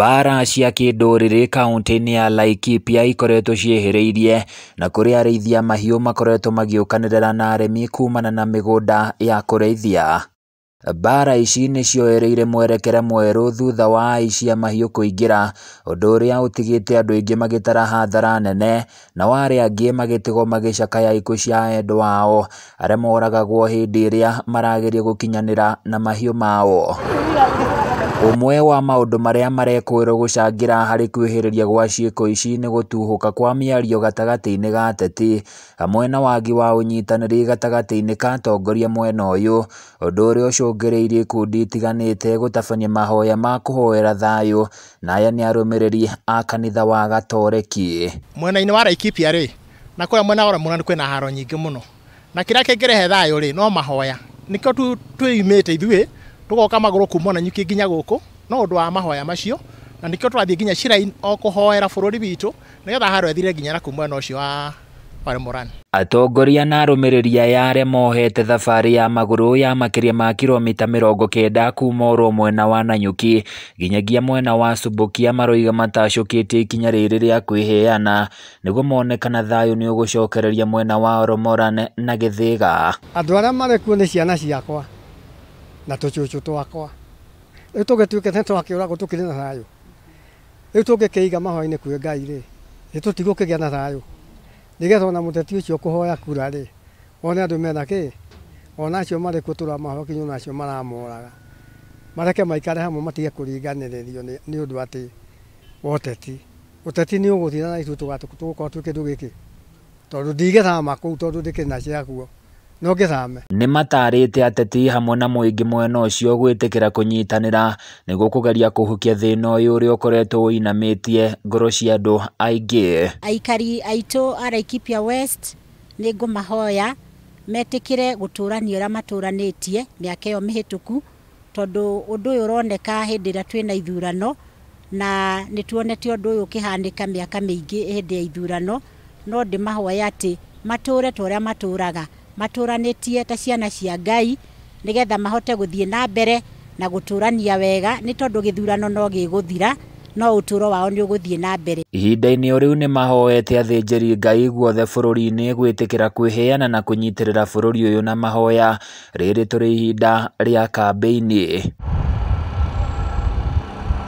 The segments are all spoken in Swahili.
Mbara cia kĩndũrĩrĩ kaunti inĩ ya Laikipia ikoretwo ciĩhĩrĩirie na kũrĩa arĩithia mahiũ makoretwo magĩũkanĩrĩra na mi kumana na mĩgũnda ya kũrĩithia. Mbara ici nĩcioereire mwerekera mwerũ thutha wa aici a mahiũ kũingĩra, ũndũ ũrĩa ũtigĩte andũ aingĩ magĩtara hathara nene, nao arĩa angĩ magĩtigwo ya iku cia endwa ao arĩa moragagwo hĩndĩ ĩrĩa marageria gũkinyanĩra na mahiũ mao Ũmwe wa maũndũ marĩa marekũĩrwo gũcangĩra harĩ kwĩhĩrĩria gwa ciĩko ici nĩ gũtuhũka kwa mĩario gatagatĩ-inĩ ga ateti hamwe na wagi wa ũnyitanĩri gatagatĩ-inĩ ka atongoria mwena ũyũ, ũndũ ũrĩa ũcũngĩrĩirie ikundi itiganĩte gũtabania mahoya ma kũhoera thayũ na aya nĩ arũmĩrĩri a kanitha wa gatoreki mwena-inĩ wa Laikipia rĩ na kũrĩa mwena wa Murang'a kwĩna haro nyingĩ mũno na kĩrĩa kĩngĩrehe thayũ rĩ no mahoya nĩkĩo tu twĩyumĩte ithuĩ tugoka maguru kuma na nyuki nginya guku no undu wa mahoya macio na nikio twathie nginya Shirain okuhoera kuhoera bururi witu nigetha haro ethire nginya na kuma ucio wa Paremoran atongoria na arũmĩrĩri aya mohete thabarĩ ya maguru ya makiria ma kilomita mĩrongo kenda kuma mwena wa Nanyuki nginyagia mwena wa Subukia maroiga matacũkĩtie ikinya riri rĩa kwĩheana nĩguo mone kana thayũ nĩ ũgũcokereria mwena wa Oromoran na githiga andũ arĩa marĩ kuo ciana ciakwa na tucucu twakwa riu tugituikite twakiuragwo tukiri na thayu riu iga mahoya-ini kwi ngai ri gitutigũkĩgĩa na thayũ nĩgetha ona mũteti ũcio kũhoya kura rĩ wone andũ mena kĩ ona acio marĩ kuo tũramahoya kinya na acio maramoraga mareke maikare hamwe matige kũringanĩrĩrio nĩ ũndũ atĩ woteti ũteti nĩ ũgũthira na ithuĩ tũgũkorwo twĩ kĩndũ gĩkĩ tondũ ndigĩthama kũu tondũ ndĩkĩrĩ na ciaguo no githame nä ateti hamwe na mũingĩ mwena ũcio gwĩtĩkĩra kũnyitanĩra nĩguo kũgeria kuhukia thĩna ũyũ ũrĩa ũkoretwo ũinamĩtie ngoro cia andũ aingĩ aikari aitũ a Laikipia West nĩ ngũmahoya metĩkĩre gũtũrania ũrĩa matũranĩtie mĩaka ĩyo mĩhĩtũku tondũ ũndũ ũyũ ũroneka hĩndĩ ĩrĩa twĩna ithurano na nĩ tuonete ũndũ ũyũ ũkĩhanĩka mĩaka mĩingĩ hĩndĩ ya ithurano no ndĩmahoya atĩ matũũre ta ũrĩa matũũraga maturanitie ta ciana cia ngai nigetha mahote guthie na mbere na guturania wega ni tondu githurano no gĩgũthira no uturo wao ni uguthie na mbere ihinda-inĩ o rĩu nĩ mahoete athinjeri ngai guothe bũrũri-inĩ gwitikira kwĩheana na kũnyitĩrĩra bũrũri ũyũ na mahoya riri turi ihinda ria kambĩ-inĩ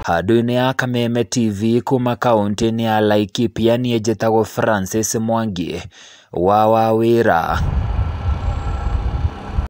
handũ ya kameme tv kuma kaunti inĩ ya laikipia niĩ njĩtagwo francis mwangi wa wa wĩra